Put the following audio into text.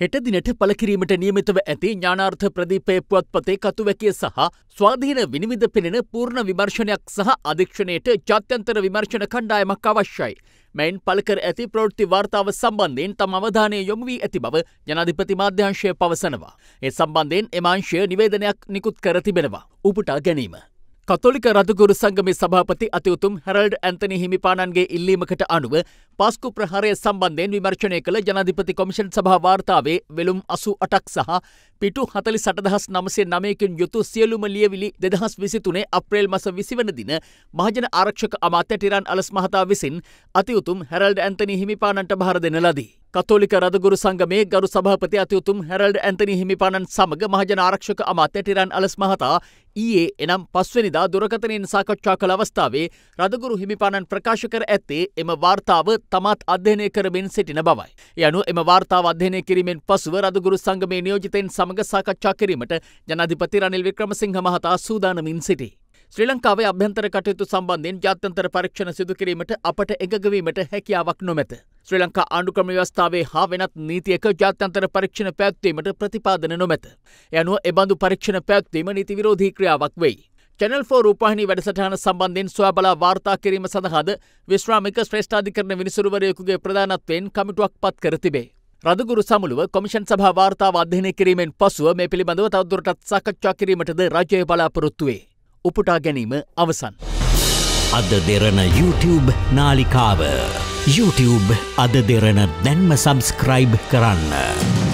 හෙට දිනට පළකිරීමට නියමිතව ඇති ඥානාර්ථ ප්‍රදීපය පුවත්පතේ කතුවැකිය සහ ස්වාධීන විනිවිධ පෙනෙන පූර්ණ විමර්ශනයක් සහ අධීක්ෂණයට ජාත්‍යන්තර විමර්ශන කණ්ඩායමක් අවශ්‍යයි. මෙයින් පළකර ඇති ප්‍රවෘත්ති වාර්තාව සම්බන්ධයෙන් තම අවධානය යොමු වී ඇති බව ජනාධිපති මාධ්‍යංශය පවසනවා. ඒ සම්බන්ධයෙන් එමාංශය නිවේදනයක් නිකුත් කර තිබෙනවා. උපුටා ගැනීම. කතොලික රදගුරු සංගමේ සභාපති අතිඋතුම් හැරල්ඩ් ඇන්තනි හිමිපාණන්ගේ ඉල්ලීමකට අනුව පාස්කු ප්‍රහාරය සම්බන්ධයෙන් විමර්ශනය කළ ජනාධිපති කොමිෂන් සභා වාර්තාවේ වෙළුම් අසු අටක් සහ පිටු හතලි සටදහස් නමසේ නමයකින් යුතු සියලුම ලියවිලි දෙදහස් විසිතුනේ අප්‍රේල් මස විසිවන දින මහජන ආරක්ෂක අමාත්‍ය ටිරන් අලස් මහතා විසින් අතිඋතුම් හැරල්ඩ් ඇන්තනි හිමිපාණන්ට භාර දෙන ලදී. කතෝලික රදගුරු සංගමේ ගරු සභාපති අතියුතුම් හැරල්ඩ් ඇන්තනි හිමිපාණන් සමග මහජන ආරක්ෂක අමාත්‍ය ටිරන් අලස් මහතා ඊයේ එනම් පස්වනිදා දුරකතනයෙන් සාකච්ඡා කළ අවස්ථාවේ රදගුරු හිමිපාණන් ප්‍රකාශ කර ඇත්තේ එම වාර්තාව තමාත් අධ්‍යයනය කරමින් සිටින බවයි. යනු එම වාර්තාව අධ්‍යයනය කිරීමෙන් පසුව රදගුරු සංගමේ නියෝජිතයින් සමග සාකච්ඡා කිරීමට ජනාධිපති රනිල් වික්‍රමසිංහ මහතා සූදානමින් සිටී. ශ්‍රී ලංකාවේ අභ්‍යන්තර කටයුතු සම්බන්ධයෙන් ජාත්‍යන්තර පරීක්ෂණ සිදුකිරීමට අපට එකගවීමට හැකියාවක් නොමැත. ශ්‍රී ලංකා ආණ්ඩුක්‍රම ව්‍යවස්ථාවේ හා වෙනත් නීතියක ජාත්‍යන්තර පරීක්ෂණ පැවැත්වීමට ප්‍රතිපාදන නොමැත. යනුව එබඳු පරීක්ෂණ පැවැත්වීම නීති විරෝධී ක්‍රියාවක් වෙයි. චැනල් ෝ රූපහිනි වැඩසටහන සම්බන්ධෙන් ස්වබලා වාර්තා කිරීම සඳහාද විශ්‍රාමික ශ්‍රේෂ්ඨාධිකරණ විනිසුරුවරයකුගේ ප්‍රධානත්වයෙන් කමිටුවක් පත් කර තිබේ. රදගුරු සමුළුව කොමිෂන් සභා වාර්තාව අධ්‍යනය කිරීමෙන් පසුව මේ පිළිබඳව තවදුරටත් සාකච්ඡා කිරීමටද රජය බලාපොරොත්තුවේ. උපුටා ගැනීම අවසන්. අද දෙරන YouTube නාලිකාව. YouTube අද දෙරන දැන්ම සබස්ක්‍රයිබ් කරන්න.